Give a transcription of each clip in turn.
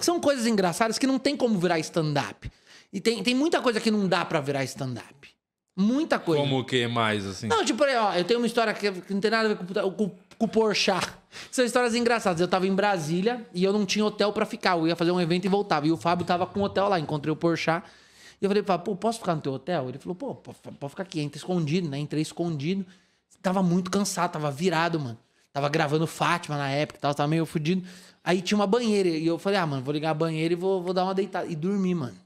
São coisas engraçadas que não tem como virar stand-up. E tem, tem muita coisa que não dá para virar stand-up. Muita coisa. Como o que mais, assim? Não, tipo, ó, eu tenho uma história que não tem nada a ver com, com, com o Porchat. São histórias engraçadas. Eu tava em Brasília e eu não tinha hotel para ficar. Eu ia fazer um evento e voltava. E o Fábio tava com um hotel lá. Encontrei o Porchat. E eu falei, ele pô, posso ficar no teu hotel? Ele falou, pô, pode ficar aqui. Entra escondido, né? Entrei escondido. Tava muito cansado, tava virado, mano. Tava gravando Fátima na época e tal, tava meio fudido. Aí tinha uma banheira. E eu falei, ah, mano, vou ligar a banheira e vou, vou dar uma deitada. E dormi, mano.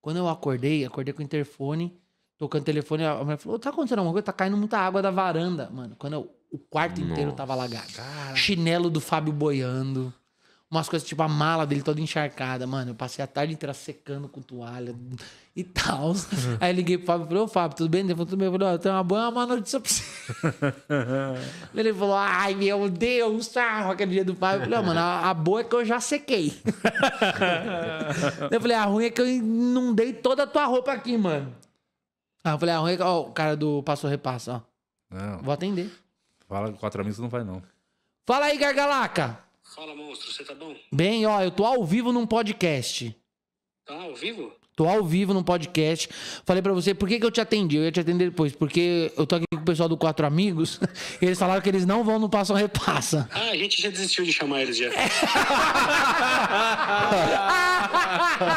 Quando eu acordei, acordei com o interfone, tocando o telefone, a mulher falou: tá acontecendo alguma coisa? Tá caindo muita água da varanda. Mano, quando eu, o quarto Nossa, inteiro tava alagado. Chinelo do Fábio boiando umas coisas tipo a mala dele toda encharcada, mano. Eu passei a tarde inteira secando com toalha e tal. Uhum. Aí liguei pro Fábio e falei, ô Fábio, tudo bem? Ele falou, tudo bem. Eu falei, ó, tem uma boa uma notícia pra você. ele falou, ai meu Deus, sarro, tá. aquele dia do Fábio. Eu falei, ó, mano, a, a, boa é que eu já sequei. eu falei, a ruim é que eu inundei toda a tua roupa aqui, mano. Aí eu falei, a ruim é que, ó, o cara do Passou Repassa, ó. Não. Vou atender. Fala quatro amigos, não vai não. Fala aí, gargalaca. Fala, monstro, você tá bom? Bem, ó, eu tô ao vivo num podcast. Tá ao vivo? Tô ao vivo num podcast. Falei para você, por que, que eu te atendi? Eu ia te atender depois, porque eu tô aqui com o pessoal do Quatro Amigos. eles falaram que eles não vão no Passa Repassa. Ah, a gente já desistiu de chamar eles já.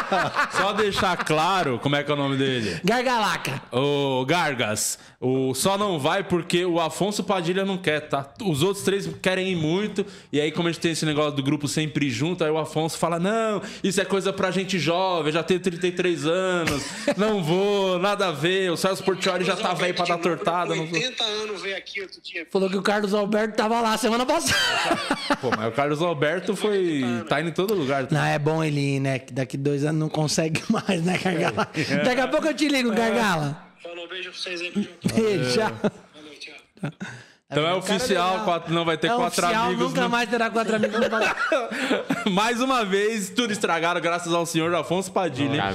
só deixar claro como é que é o nome dele. Gargalaca. O Gargas. O só não vai porque o Afonso Padilha não quer, tá? Os outros três querem ir muito. E aí, como a gente tem esse negócio do grupo sempre junto, aí o Afonso fala: não, isso é coisa pra gente jovem, já tenho 33 anos, não vou, nada a ver. O Celso Portioli já tá velho pra dar tortada. 80 não... anos veio aqui outro dia. Falou que o Carlos Alberto tava lá semana passada. Pô, mas o Carlos Alberto foi. tá né? indo em todo lugar. Não, é bom ele ir, né? Daqui dois anos não consegue mais, né, Gargala? É. Daqui a pouco eu te ligo, é. Gargala. Falou, beijo pra vocês aí. Beijo. Tchau. É. Valeu, tchau. Então é, é oficial, quatro, não vai ter é quatro oficial, amigos. Nunca no... Né? mais terá quatro amigos. mais uma vez, tudo estragado, graças ao senhor Afonso Padilha.